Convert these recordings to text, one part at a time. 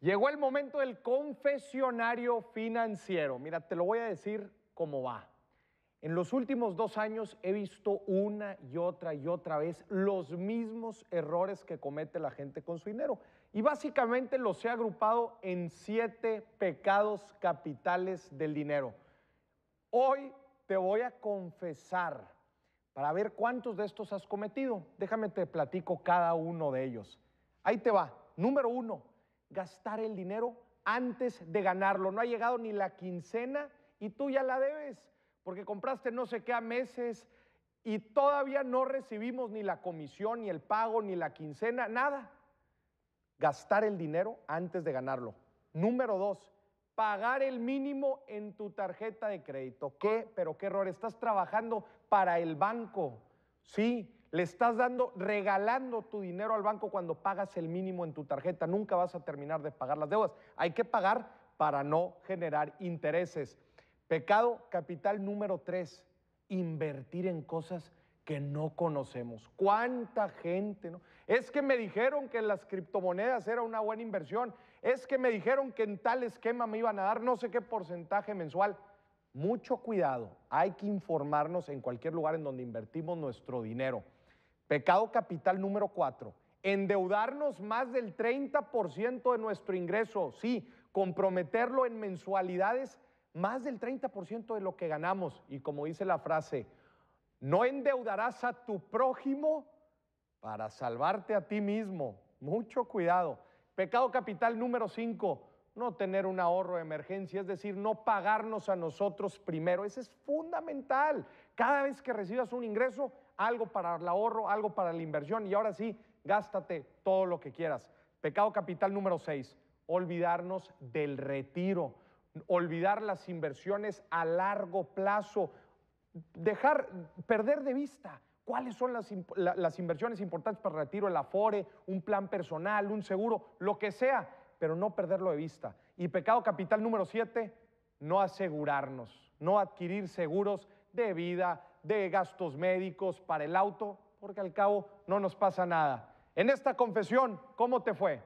Llegó el momento del confesionario financiero. Mira, te lo voy a decir cómo va. En los últimos dos años he visto una y otra y otra vez los mismos errores que comete la gente con su dinero. Y básicamente los he agrupado en siete pecados capitales del dinero. Hoy te voy a confesar para ver cuántos de estos has cometido. Déjame te platico cada uno de ellos. Ahí te va. Número uno gastar el dinero antes de ganarlo. No ha llegado ni la quincena y tú ya la debes porque compraste no sé qué a meses y todavía no recibimos ni la comisión, ni el pago, ni la quincena, nada. Gastar el dinero antes de ganarlo. Número dos, pagar el mínimo en tu tarjeta de crédito. ¿Qué? Pero qué error, estás trabajando para el banco Sí, le estás dando, regalando tu dinero al banco cuando pagas el mínimo en tu tarjeta. Nunca vas a terminar de pagar las deudas. Hay que pagar para no generar intereses. Pecado capital número tres, invertir en cosas que no conocemos. ¿Cuánta gente? No? Es que me dijeron que las criptomonedas era una buena inversión. Es que me dijeron que en tal esquema me iban a dar no sé qué porcentaje mensual mucho cuidado, hay que informarnos en cualquier lugar en donde invertimos nuestro dinero. Pecado capital número cuatro, endeudarnos más del 30% de nuestro ingreso, sí, comprometerlo en mensualidades más del 30% de lo que ganamos. Y como dice la frase, no endeudarás a tu prójimo para salvarte a ti mismo. Mucho cuidado. Pecado capital número 5, no tener un ahorro de emergencia, es decir, no pagarnos a nosotros primero. Eso es fundamental. Cada vez que recibas un ingreso, algo para el ahorro, algo para la inversión y ahora sí, gástate todo lo que quieras. Pecado capital número 6, olvidarnos del retiro, olvidar las inversiones a largo plazo, dejar, perder de vista cuáles son las, las inversiones importantes para el retiro, el afore, un plan personal, un seguro, lo que sea pero no perderlo de vista. Y pecado capital número siete, no asegurarnos, no adquirir seguros de vida, de gastos médicos para el auto, porque al cabo no nos pasa nada. En esta confesión, ¿cómo te fue?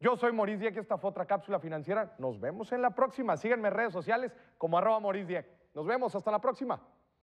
Yo soy Maurice Dieck, esta fue otra cápsula financiera. Nos vemos en la próxima. Síguenme en redes sociales como arroba Maurice Dieck. Nos vemos, hasta la próxima.